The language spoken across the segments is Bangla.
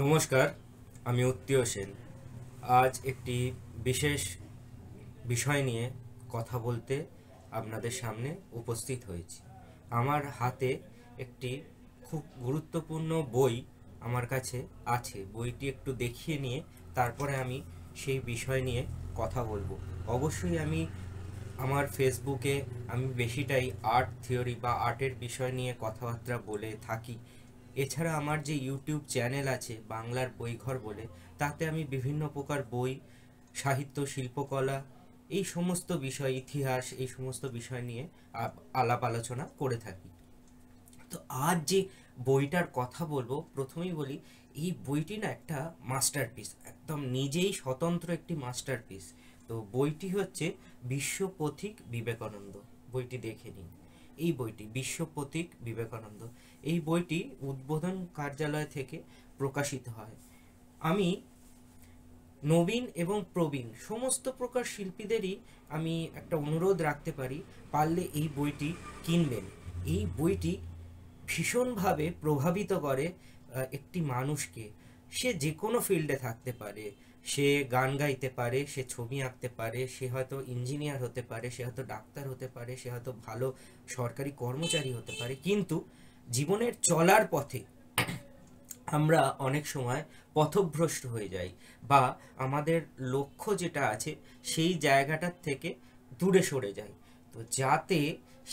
নমস্কার আমি উত্তীয় সেন আজ একটি বিশেষ বিষয় নিয়ে কথা বলতে আপনাদের সামনে উপস্থিত হয়েছি আমার হাতে একটি খুব গুরুত্বপূর্ণ বই আমার কাছে আছে বইটি একটু দেখিয়ে নিয়ে তারপরে আমি সেই বিষয় নিয়ে কথা বলবো অবশ্যই আমি আমার ফেসবুকে আমি বেশিটাই আর্ট থিওরি বা আর্টের বিষয় নিয়ে কথাবার্তা বলে থাকি এছাড়া আমার যে ইউটিউব চ্যানেল আছে বাংলার বইঘর বলে তাতে আমি বিভিন্ন প্রকার বই সাহিত্য শিল্পকলা এই সমস্ত বিষয় ইতিহাস এই সমস্ত বিষয় নিয়ে আলাপ আলোচনা করে থাকি তো আজ যে বইটার কথা বলবো প্রথমেই বলি এই বইটি না একটা মাস্টারপিস একদম নিজেই স্বতন্ত্র একটি মাস্টারপিস তো বইটি হচ্ছে বিশ্ব পথিক বিবেকানন্দ বইটি দেখে নিন এই বইটি বিশ্ব প্রতীক বিবেকানন্দ এই বইটি উদ্বোধন কার্যালয় থেকে প্রকাশিত হয় আমি নবীন এবং প্রবীণ সমস্ত প্রকার শিল্পীদেরই আমি একটা অনুরোধ রাখতে পারি পারলে এই বইটি কিনবেন এই বইটি ভীষণভাবে প্রভাবিত করে একটি মানুষকে সে যে কোনো ফিল্ডে থাকতে পারে সে গান গাইতে পারে সে ছবি আঁকতে পারে সে হয়তো ইঞ্জিনিয়ার হতে পারে সে হয়তো ডাক্তার হতে পারে সে হয়তো ভালো সরকারি কর্মচারী হতে পারে কিন্তু জীবনের চলার পথে আমরা অনেক সময় পথভ্রষ্ট হয়ে যাই বা আমাদের লক্ষ্য যেটা আছে সেই জায়গাটার থেকে দূরে সরে যাই তো যাতে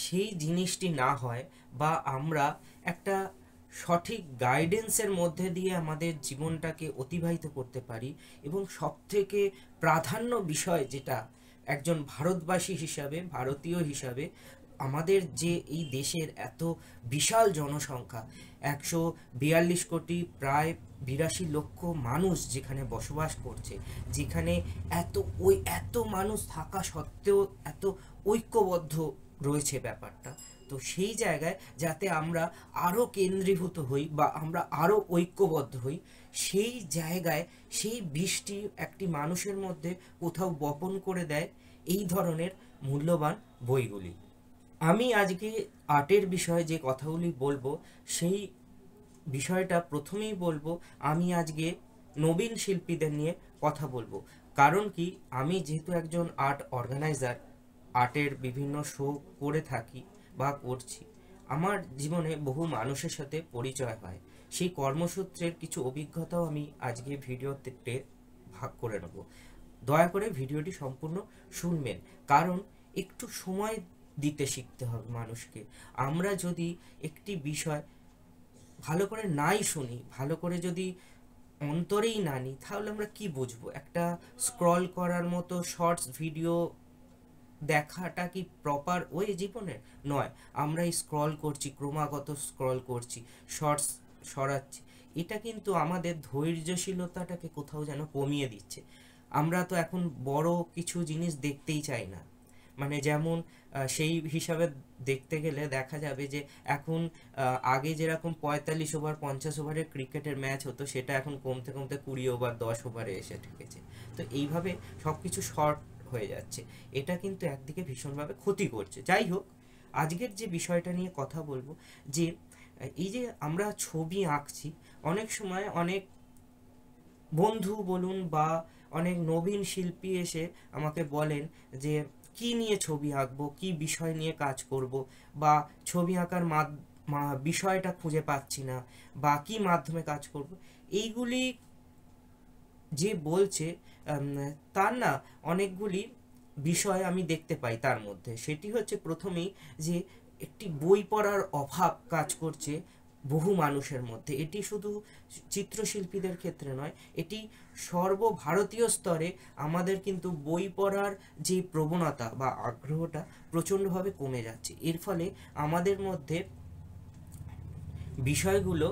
সেই জিনিসটি না হয় বা আমরা একটা সঠিক গাইডেন্সের মধ্যে দিয়ে আমাদের জীবনটাকে অতিবাহিত করতে পারি এবং সবথেকে প্রাধান্য বিষয় যেটা একজন ভারতবাসী হিসাবে ভারতীয় হিসাবে আমাদের যে এই দেশের এত বিশাল জনসংখ্যা একশো বিয়াল্লিশ কোটি প্রায় বিরাশি লক্ষ মানুষ যেখানে বসবাস করছে যেখানে এত ওই এত মানুষ থাকা সত্ত্বেও এত ঐক্যবদ্ধ রয়েছে ব্যাপারটা তো সেই জায়গায় যাতে আমরা আরও কেন্দ্রীভূত হই বা আমরা আরও ঐক্যবদ্ধ হই সেই জায়গায় সেই বৃষ্টি একটি মানুষের মধ্যে কোথাও বপন করে দেয় এই ধরনের মূল্যবান বইগুলি আমি আজকে আর্টের বিষয়ে যে কথাগুলি বলবো সেই বিষয়টা প্রথমেই বলবো আমি আজকে নবীন শিল্পীদের নিয়ে কথা বলবো কারণ কি আমি যেহেতু একজন আর্ট অর্গানাইজার আর্টের বিভিন্ন শো করে থাকি বা করছি আমার জীবনে বহু মানুষের সাথে পরিচয় হয় সেই কর্মসূত্রের কিছু অভিজ্ঞতাও আমি আজকে ভিডিওতে ভাগ করে নেব দয়া করে ভিডিওটি সম্পূর্ণ শুনবেন কারণ একটু সময় দিতে শিখতে হবে মানুষকে আমরা যদি একটি বিষয় ভালো করে নাই শুনি ভালো করে যদি অন্তরেই না নিই তাহলে আমরা কি বুঝবো একটা স্ক্রল করার মতো শর্টস ভিডিও দেখাটা কি প্রপার ওই জীবনের নয় আমরা স্ক্রল করছি ক্রমাগত স্ক্রল করছি শর্টস সরাচ্ছি এটা কিন্তু আমাদের ধৈর্যশীলতাটাকে কোথাও যেন কমিয়ে দিচ্ছে আমরা তো এখন বড় কিছু জিনিস দেখতেই চাই না মানে যেমন সেই হিসাবে দেখতে গেলে দেখা যাবে যে এখন আগে যেরকম পঁয়তাল্লিশ ওভার পঞ্চাশ ওভারের ক্রিকেটের ম্যাচ হতো সেটা এখন কমতে কমতে কুড়ি ওভার দশ ওভারে এসে ঠেকেছে তো এইভাবে সব কিছু শর্ট হয়ে যাচ্ছে এটা কিন্তু একদিকে ভীষণভাবে ক্ষতি করছে যাই হোক আজকের যে বিষয়টা নিয়ে কথা বলবো যে এই যে আমরা ছবি আঁকছি অনেক সময় অনেক বন্ধু বলুন বা অনেক নবীন শিল্পী এসে আমাকে বলেন যে কি নিয়ে ছবি আঁকবো কি বিষয় নিয়ে কাজ করব বা ছবি আঁকার বিষয়টা খুঁজে পাচ্ছি না বা কি মাধ্যমে কাজ করব এইগুলি যে বলছে তার না অনেকগুলি বিষয় আমি দেখতে পাই তার মধ্যে সেটি হচ্ছে প্রথমেই যে একটি বই পড়ার অভাব কাজ করছে বহু মানুষের মধ্যে এটি শুধু চিত্রশিল্পীদের ক্ষেত্রে নয় এটি সর্বভারতীয় স্তরে আমাদের কিন্তু বই পড়ার যে প্রবণতা বা আগ্রহটা প্রচণ্ডভাবে কমে যাচ্ছে এর ফলে আমাদের মধ্যে বিষয়গুলো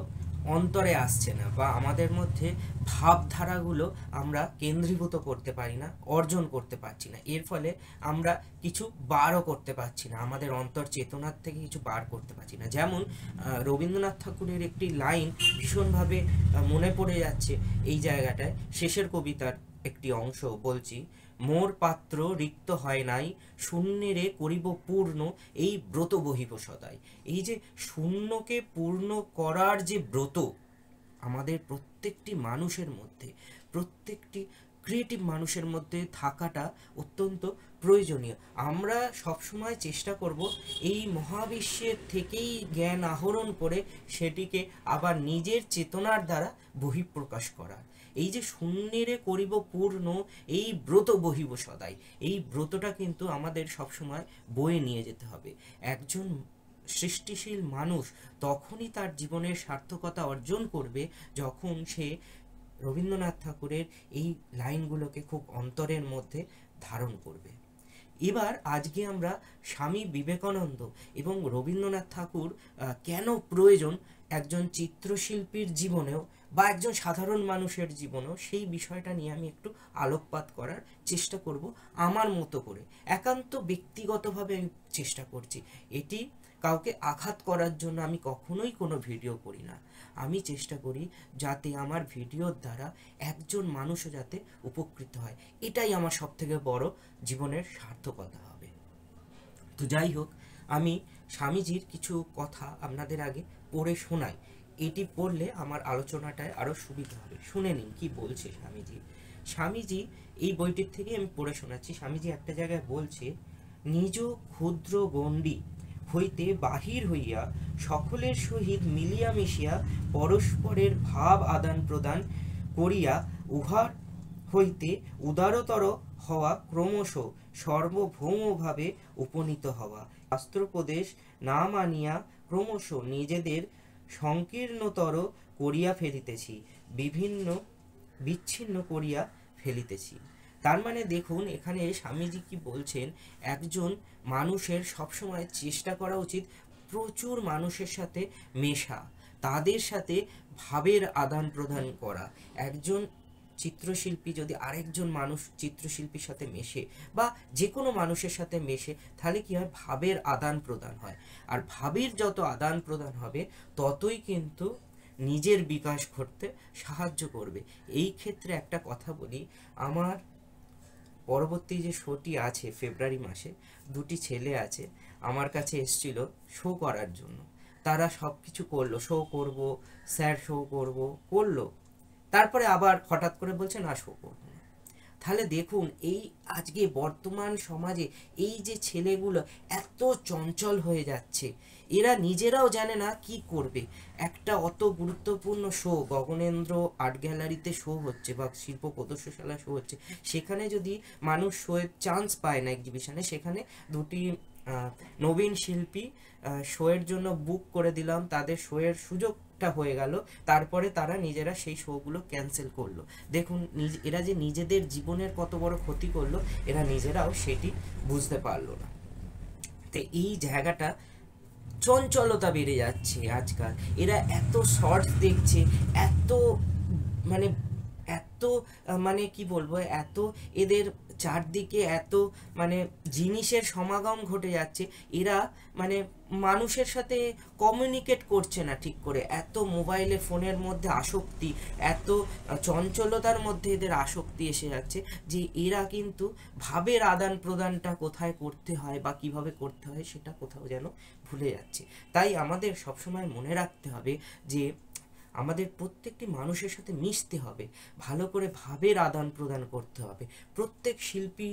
অন্তরে আসছে না বা আমাদের মধ্যে ভাবধারাগুলো আমরা কেন্দ্রীভূত করতে পারি না অর্জন করতে পারছি না এর ফলে আমরা কিছু বারও করতে পারছি না আমাদের অন্তর চেতনার থেকে কিছু বার করতে পারছি না যেমন রবীন্দ্রনাথ ঠাকুরের একটি লাইন ভীষণভাবে মনে পড়ে যাচ্ছে এই জায়গাটায় শেষের কবিতার একটি অংশ বলছি মোর পাত্র রিক্ত হয় নাই শূন্যেরে করিব পূর্ণ এই ব্রত বহিব সদাই এই যে শূন্যকে পূর্ণ করার যে ব্রত আমাদের প্রত্যেকটি মানুষের মধ্যে প্রত্যেকটি ক্রিয়েটিভ মানুষের মধ্যে থাকাটা অত্যন্ত প্রয়োজনীয় আমরা সবসময় চেষ্টা করব এই মহাবিশ্বের থেকেই জ্ঞান আহরণ করে সেটিকে আবার নিজের চেতনার দ্বারা বহিঃপ্রকাশ করার এই যে শূন্যেরে করিব পূর্ণ এই ব্রত বহিব সদাই এই ব্রতটা কিন্তু আমাদের সবসময় বয়ে নিয়ে যেতে হবে একজন সৃষ্টিশীল মানুষ তখনই তার জীবনের সার্থকতা অর্জন করবে যখন সে রবীন্দ্রনাথ ঠাকুরের এই লাইনগুলোকে খুব অন্তরের মধ্যে ধারণ করবে এবার আজকে আমরা স্বামী বিবেকানন্দ এবং রবীন্দ্রনাথ ঠাকুর কেন প্রয়োজন একজন চিত্রশিল্পীর জীবনেও বা একজন সাধারণ মানুষের জীবনও সেই বিষয়টা নিয়ে আমি একটু আলোকপাত করার চেষ্টা করব আমার মতো করে একান্ত ব্যক্তিগতভাবে আমি চেষ্টা করছি এটি কাউকে আঘাত করার জন্য আমি কখনোই কোনো ভিডিও করি না আমি চেষ্টা করি যাতে আমার ভিডিওর দ্বারা একজন মানুষও যাতে উপকৃত হয় এটাই আমার সবথেকে বড় জীবনের সার্থকতা হবে তো যাই হোক আমি স্বামীজির কিছু কথা আপনাদের আগে পড়ে শোনাই এটি পড়লে আমার আলোচনাটায় আরও সুবিধা হবে শুনে নিন কি বলছে স্বামীজি স্বামীজি এই বইটির থেকে আমি পড়ে শোনাচ্ছি স্বামীজি একটা জায়গায় বলছে নিজ ক্ষুদ্র গণ্ডি হইতে বাহির হইয়া সকলের সহিত মিলিয়া মিশিয়া পরস্পরের ভাব আদান প্রদান করিয়া উহার হইতে উদারতর হওয়া ক্রমশ সর্বভৌমভাবে উপনীত হওয়া শাস্ত্রোপদেশ না মানিয়া ক্রমশ নিজেদের সংকীর্ণতর করিয়া ফেলিতেছি বিভিন্ন বিচ্ছিন্ন করিয়া ফেলিতেছি তার মানে দেখুন এখানে স্বামীজি কি বলছেন একজন মানুষের সবসময় চেষ্টা করা উচিত প্রচুর মানুষের সাথে মেশা তাদের সাথে ভাবের আদান প্রদান করা একজন চিত্রশিল্পী যদি আরেকজন মানুষ চিত্রশিল্পীর সাথে মেশে বা যে কোনো মানুষের সাথে মেশে তাহলে কী হয় ভাবের আদান প্রদান হয় আর ভাবের যত আদান প্রদান হবে ততই কিন্তু নিজের বিকাশ ঘটতে সাহায্য করবে এই ক্ষেত্রে একটা কথা বলি আমার পরবর্তী যে শোটি আছে ফেব্রুয়ারি মাসে দুটি ছেলে আছে আমার কাছে এসছিল শো করার জন্য তারা সব কিছু করলো শো করব স্যার শো করব করলো তারপরে আবার হঠাৎ করে বলছে না শোকো তাহলে দেখুন এই আজকে বর্তমান সমাজে এই যে ছেলেগুলো এত চঞ্চল হয়ে যাচ্ছে এরা নিজেরাও জানে না কি করবে একটা অত গুরুত্বপূর্ণ শো গগনেন্দ্র আর্ট গ্যালারিতে শো হচ্ছে বা শিল্প প্রদর্শনশালা শো হচ্ছে সেখানে যদি মানুষ শোয়ের চান্স পায় না এক্সিবিশনে সেখানে দুটি নবীন শিল্পী শোয়ের জন্য বুক করে দিলাম তাদের শোয়ের সুযোগটা হয়ে গেল তারপরে তারা নিজেরা সেই শোগুলো ক্যান্সেল করলো দেখুন এরা যে নিজেদের জীবনের কত বড় ক্ষতি করলো এরা নিজেরাও সেটি বুঝতে পারলো না তো এই জায়গাটা চঞ্চলতা বেড়ে যাচ্ছে আজকাল এরা এত শর্ট দেখছে এত মানে মানে কি বলবো এত এদের চারদিকে এত মানে জিনিসের সমাগম ঘটে যাচ্ছে এরা মানে মানুষের সাথে কমিউনিকেট করছে না ঠিক করে এত মোবাইলে ফোনের মধ্যে আসক্তি এত চঞ্চলতার মধ্যে এদের আসক্তি এসে যাচ্ছে যে এরা কিন্তু ভাবের আদান প্রদানটা কোথায় করতে হয় বা কিভাবে করতে হয় সেটা কোথাও যেন ভুলে যাচ্ছে তাই আমাদের সবসময় মনে রাখতে হবে যে আমাদের প্রত্যেকটি মানুষের সাথে মিশতে হবে ভালো করে ভাবের আদান প্রদান করতে হবে প্রত্যেক শিল্পী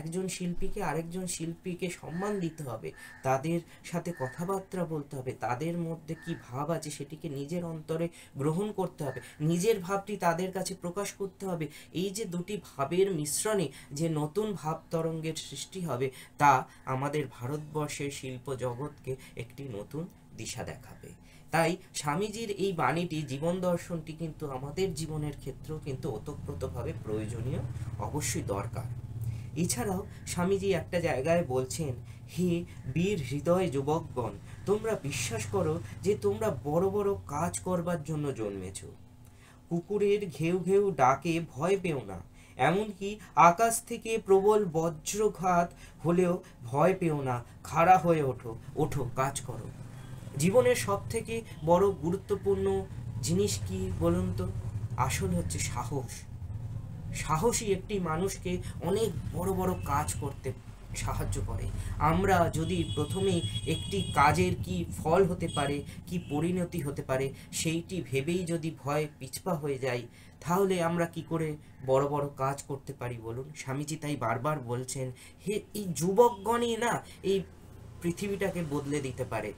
একজন শিল্পীকে আরেকজন শিল্পীকে সম্মান দিতে হবে তাদের সাথে কথাবার্তা বলতে হবে তাদের মধ্যে কি ভাব আছে সেটিকে নিজের অন্তরে গ্রহণ করতে হবে নিজের ভাবটি তাদের কাছে প্রকাশ করতে হবে এই যে দুটি ভাবের মিশ্রণে যে নতুন ভাব তরঙ্গের সৃষ্টি হবে তা আমাদের ভারতবর্ষের শিল্প জগৎকে একটি নতুন দিশা দেখাবে তাই স্বামীজির এই বাণীটি জীবন দর্শনটি কিন্তু আমাদের জীবনের ক্ষেত্রেও কিন্তু ওতপ্রোতভাবে প্রয়োজনীয় অবশ্যই দরকার এছাড়াও স্বামীজি একটা জায়গায় বলছেন হে বীর হৃদয় যুবকগণ তোমরা বিশ্বাস করো যে তোমরা বড় বড় কাজ করবার জন্য জন্মেছ কুকুরের ঘেউ ঘেউ ডাকে ভয় পেও না এমনকি আকাশ থেকে প্রবল বজ্রঘাত হলেও ভয় পেও না খাড়া হয়ে ওঠো ওঠো কাজ করো জীবনের সব থেকে বড় গুরুত্বপূর্ণ জিনিস কি বলুন তো আসল হচ্ছে সাহস সাহসী একটি মানুষকে অনেক বড় বড় কাজ করতে সাহায্য করে আমরা যদি প্রথমেই একটি কাজের কি ফল হতে পারে কি পরিণতি হতে পারে সেইটি ভেবেই যদি ভয় পিছপা হয়ে যাই তাহলে আমরা কি করে বড় বড় কাজ করতে পারি বলুন স্বামীজি তাই বারবার বলছেন হে এই যুবকগণই না এই পৃথিবীটাকে বদলে দিতে পারে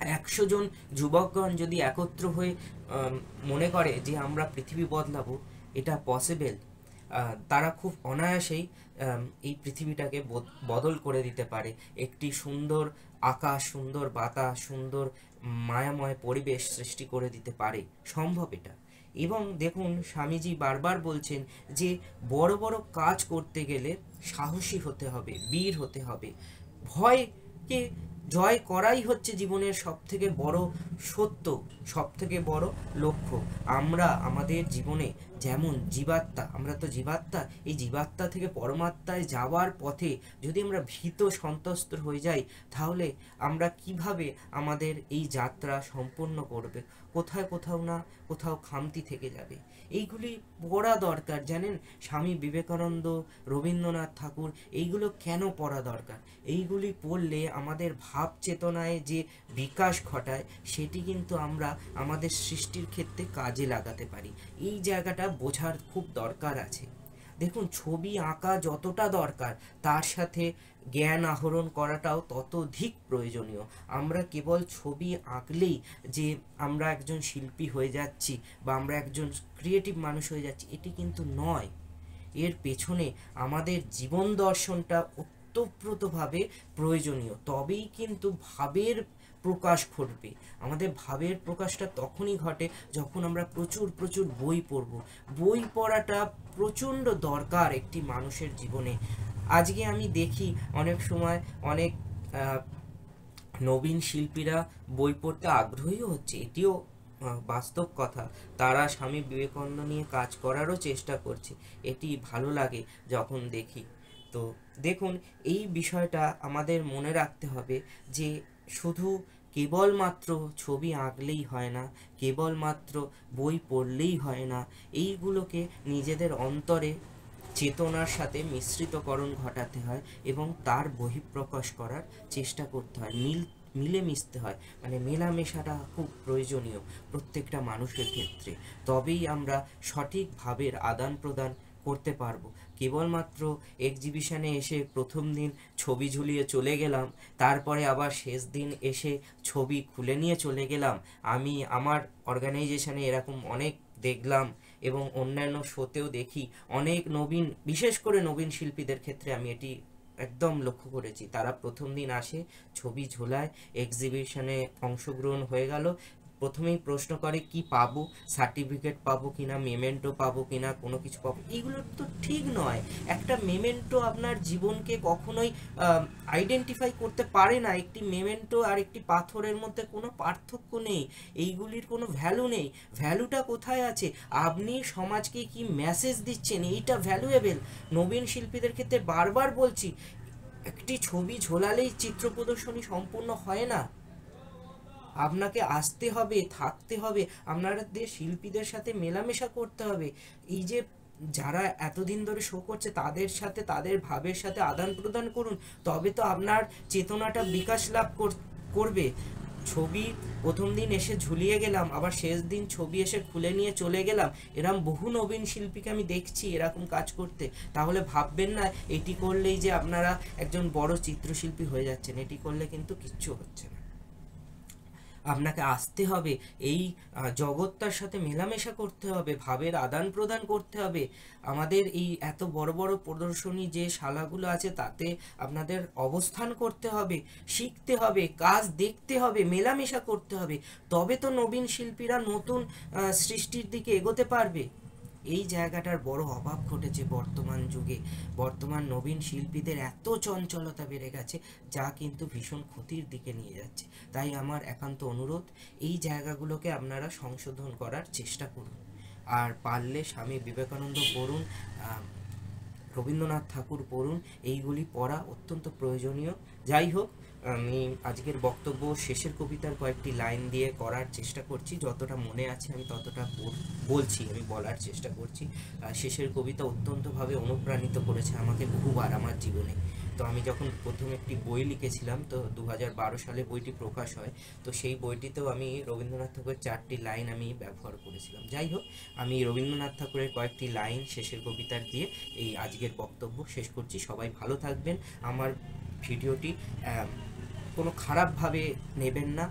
আর একশো জন যুবকগণ যদি একত্র হয়ে মনে করে যে আমরা পৃথিবী বদলাবো এটা পসিবেল তারা খুব অনায়াসেই এই পৃথিবীটাকে বদল করে দিতে পারে একটি সুন্দর আকাশ সুন্দর বাতাস সুন্দর মায়াময় পরিবেশ সৃষ্টি করে দিতে পারে সম্ভব এটা এবং দেখুন স্বামীজি বারবার বলছেন যে বড় বড় কাজ করতে গেলে সাহসী হতে হবে বীর হতে হবে ভয়কে জয় করাই হচ্ছে জীবনের সবথেকে বড় সত্য সবথেকে বড় লক্ষ্য আমরা আমাদের জীবনে যেমন জীবাত্মা আমরা তো জীবাত্মা এই জীবাত্মা থেকে পরমাত্মায় যাওয়ার পথে যদি আমরা ভীত সন্তস্ত হয়ে যাই তাহলে আমরা কিভাবে আমাদের এই যাত্রা সম্পন্ন করবে কোথায় কোথাও না কোথাও খামতি থেকে যাবে এইগুলি পড়া দরকার জানেন স্বামী বিবেকানন্দ রবীন্দ্রনাথ ঠাকুর এইগুলো কেন পড়া দরকার এইগুলি পড়লে আমাদের ভাব চেতনায় যে বিকাশ ঘটায় সেটি কিন্তু আমরা আমাদের সৃষ্টির ক্ষেত্রে কাজে লাগাতে পারি এই জায়গাটা বোঝার খুব দরকার আছে দেখুন ছবি আঁকা যতটা দরকার তার সাথে জ্ঞান আহরণ করাটাও ততধিক প্রয়োজনীয় আমরা কেবল ছবি আঁকলেই যে আমরা একজন শিল্পী হয়ে যাচ্ছি বা আমরা একজন ক্রিয়েটিভ মানুষ হয়ে যাচ্ছি এটি কিন্তু নয় এর পেছনে আমাদের জীবন দর্শনটা অত্যপ্রতভাবে প্রয়োজনীয় তবেই কিন্তু ভাবের প্রকাশ ঘটবে আমাদের ভাবের প্রকাশটা তখনই ঘটে যখন আমরা প্রচুর প্রচুর বই পড়ব বই পড়াটা প্রচণ্ড দরকার একটি মানুষের জীবনে আজকে আমি দেখি অনেক সময় অনেক নবীন শিল্পীরা বই পড়তে আগ্রহী হচ্ছে এটিও বাস্তব কথা তারা স্বামী বিবেকানন্দ নিয়ে কাজ করারও চেষ্টা করছে এটি ভালো লাগে যখন দেখি তো দেখুন এই বিষয়টা আমাদের মনে রাখতে হবে যে শুধু কেবলমাত্র ছবি আঁকলেই হয় না কেবলমাত্র বই পড়লেই হয় না এইগুলোকে নিজেদের অন্তরে চেতনার সাথে মিশ্রিতকরণ ঘটাতে হয় এবং তার বহিঃপ্রকাশ করার চেষ্টা করতে হয় মিল মিলে মিশতে হয় মানে মেলামেশাটা খুব প্রয়োজনীয় প্রত্যেকটা মানুষের ক্ষেত্রে তবেই আমরা সঠিক ভাবের আদান প্রদান করতে পারবো কেবলমাত্র এক্সিবিশানে এসে প্রথম দিন ছবি ঝুলিয়ে চলে গেলাম তারপরে আবার শেষ দিন এসে ছবি খুলে নিয়ে চলে গেলাম আমি আমার অর্গানাইজেশনে এরকম অনেক দেখলাম এবং অন্যান্য শোতেও দেখি অনেক নবীন বিশেষ করে নবীন শিল্পীদের ক্ষেত্রে আমি এটি একদম লক্ষ্য করেছি তারা প্রথম দিন আসে ছবি ঝোলায় এক্সিবিশনে অংশগ্রহণ হয়ে গেল প্রথমেই প্রশ্ন করে কি পাবো সার্টিফিকেট পাবো কিনা মেমেন্টো পাবো কিনা কোনো কিছু পাবো এইগুলো তো ঠিক নয় একটা মেমেন্টো আপনার জীবনকে কখনোই আইডেন্টিফাই করতে পারে না একটি মেমেন্টো আর একটি পাথরের মধ্যে কোনো পার্থক্য নেই এইগুলির কোনো ভ্যালু নেই ভ্যালুটা কোথায় আছে আপনি সমাজকে কি মেসেজ দিচ্ছেন এইটা ভ্যালুয়েবেল নবীন শিল্পীদের ক্ষেত্রে বারবার বলছি একটি ছবি ঝোলালেই চিত্র প্রদর্শনী সম্পূর্ণ হয় না আপনাকে আসতে হবে থাকতে হবে আপনাদের শিল্পীদের সাথে মেলামেশা করতে হবে এই যে যারা এতদিন ধরে শো করছে তাদের সাথে তাদের ভাবের সাথে আদান প্রদান করুন তবে তো আপনার চেতনাটা বিকাশ লাভ করবে ছবি প্রথম দিন এসে ঝুলিয়ে গেলাম আবার শেষ দিন ছবি এসে খুলে নিয়ে চলে গেলাম এরম বহু নবীন শিল্পীকে আমি দেখছি এরকম কাজ করতে তাহলে ভাববেন না এটি করলেই যে আপনারা একজন বড় চিত্রশিল্পী হয়ে যাচ্ছেন এটি করলে কিন্তু কিচ্ছু হচ্ছে না আপনাকে আসতে হবে এই জগৎটার সাথে মেলামেশা করতে হবে ভাবের আদান প্রদান করতে হবে আমাদের এই এত বড় বড় প্রদর্শনী যে শালাগুলো আছে তাতে আপনাদের অবস্থান করতে হবে শিখতে হবে কাজ দেখতে হবে মেলামেশা করতে হবে তবে তো নবীন শিল্পীরা নতুন সৃষ্টির দিকে এগোতে পারবে এই জায়গাটার বড় অভাব ঘটেছে বর্তমান যুগে বর্তমান নবীন শিল্পীদের এত চঞ্চলতা বেড়ে গেছে যা কিন্তু ভীষণ ক্ষতির দিকে নিয়ে যাচ্ছে তাই আমার একান্ত অনুরোধ এই জায়গাগুলোকে আপনারা সংশোধন করার চেষ্টা করুন আর পারলে স্বামী বিবেকানন্দ পড়ুন রবীন্দ্রনাথ ঠাকুর পড়ুন এইগুলি পড়া অত্যন্ত প্রয়োজনীয় যাই হোক আমি আজকের বক্তব্য শেষের কবিতার কয়েকটি লাইন দিয়ে করার চেষ্টা করছি যতটা মনে আছে আমি ততটা বলছি আমি বলার চেষ্টা করছি শেষের কবিতা অত্যন্তভাবে অনুপ্রাণিত করেছে আমাকে বহুবার আমার জীবনে তো আমি যখন প্রথম একটি বই লিখেছিলাম তো দু সালে বইটি প্রকাশ হয় তো সেই বইটিতেও আমি রবীন্দ্রনাথ ঠাকুরের চারটি লাইন আমি ব্যবহার করেছিলাম যাই হোক আমি রবীন্দ্রনাথ ঠাকুরের কয়েকটি লাইন শেষের কবিতার দিয়ে এই আজকের বক্তব্য শেষ করছি সবাই ভালো থাকবেন আমার ভিডিওটি কোনো খারাপভাবে নেবেন না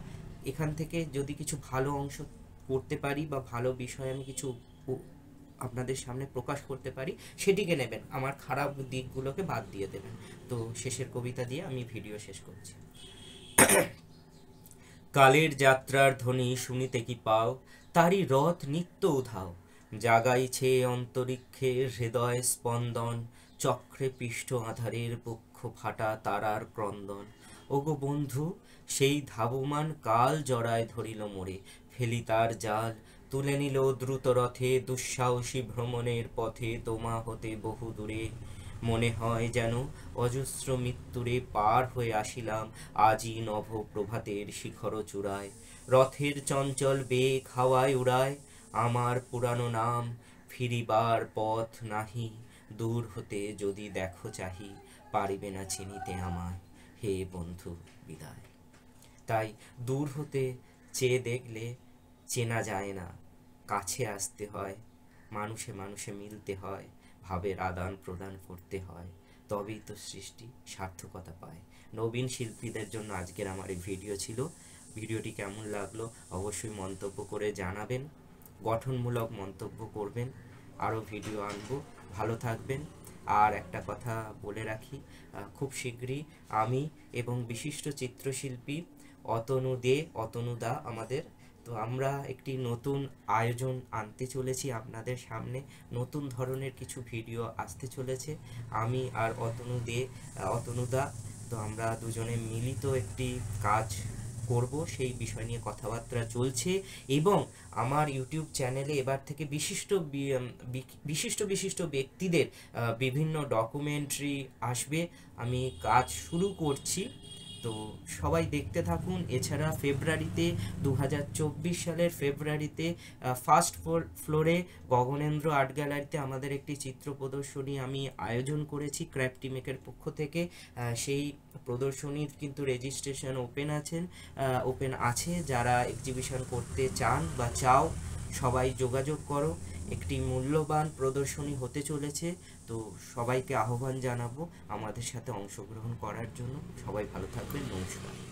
এখান থেকে যদি কিছু ভালো অংশ করতে পারি বা ভালো বিষয়ে আমি কিছু আপনাদের সামনে প্রকাশ করতে পারি সেটিকে নেবেন আমার খারাপ দিকগুলোকে বাদ দিয়ে দেবেন তো শেষের কবিতা দিয়ে আমি ভিডিও শেষ করছি কালের যাত্রার ধ্বনি শুনিতে কি পাও তারই রথ নিত্য উধাও জাগাইছে অন্তরিক্ষে হৃদয় স্পন্দন চক্রে পৃষ্ঠ আধারের বক্ষ ফাটা তারার ক্রন্দন ওগো বন্ধু সেই ধাবমান কাল জড়ায় ধরিল মোরে ফেলি তার জাল তুলে নিল দ্রুত রথে দুঃসাহসী ভ্রমণের পথে তোমা হতে বহু দূরে মনে হয় যেন অজস্র মৃত্যুরে পার হয়ে আসিলাম আজই নভ প্রভাতের শিখর চূড়ায় রথের চঞ্চল বেগ হাওয়ায় উড়ায় আমার পুরানো নাম ফিরিবার পথ নাহি দূর হতে যদি দেখো চাহি পারিবে না চিনিতে আমায় হে বন্ধু বিদায় তাই দূর হতে চেয়ে দেখলে চেনা যায় না কাছে আসতে হয় মানুষে মানুষে মিলতে হয় ভাবের আদান প্রদান করতে হয় তবেই তো সৃষ্টি সার্থকতা পায় নবীন শিল্পীদের জন্য আজকের আমার এই ভিডিও ছিল ভিডিওটি কেমন লাগলো অবশ্যই মন্তব্য করে জানাবেন গঠনমূলক মন্তব্য করবেন আরও ভিডিও আনবো ভালো থাকবেন আর একটা কথা বলে রাখি খুব শীঘ্রই আমি এবং বিশিষ্ট চিত্রশিল্পী অতনু দে অতনু দা আমাদের তো আমরা একটি নতুন আয়োজন আনতে চলেছি আপনাদের সামনে নতুন ধরনের কিছু ভিডিও আসতে চলেছে আমি আর অতনু দে অতনুদা তো আমরা দুজনে মিলিত একটি কাজ করব সেই বিষয় নিয়ে কথাবার্তা চলছে এবং আমার ইউটিউব চ্যানেলে এবার থেকে বিশিষ্ট বিশিষ্ট বিশিষ্ট ব্যক্তিদের বিভিন্ন ডকুমেন্টারি আসবে আমি কাজ শুরু করছি তো সবাই দেখতে থাকুন এছাড়া ফেব্রুয়ারিতে দু সালের ফেব্রুয়ারিতে ফার্স্ট ফ্লোরে গগনেন্দ্র আর্ট গ্যালারিতে আমাদের একটি চিত্র প্রদর্শনী আমি আয়োজন করেছি ক্র্যাফটি পক্ষ থেকে সেই প্রদর্শনীর কিন্তু রেজিস্ট্রেশন ওপেন আছেন ওপেন আছে যারা এক্সিবিশন করতে চান বা চাও সবাই যোগাযোগ করো একটি মূল্যবান প্রদর্শনী হতে চলেছে তো সবাইকে আহ্বান জানাবো আমাদের সাথে অংশগ্রহণ করার জন্য সবাই ভালো থাকবেন নমস্কার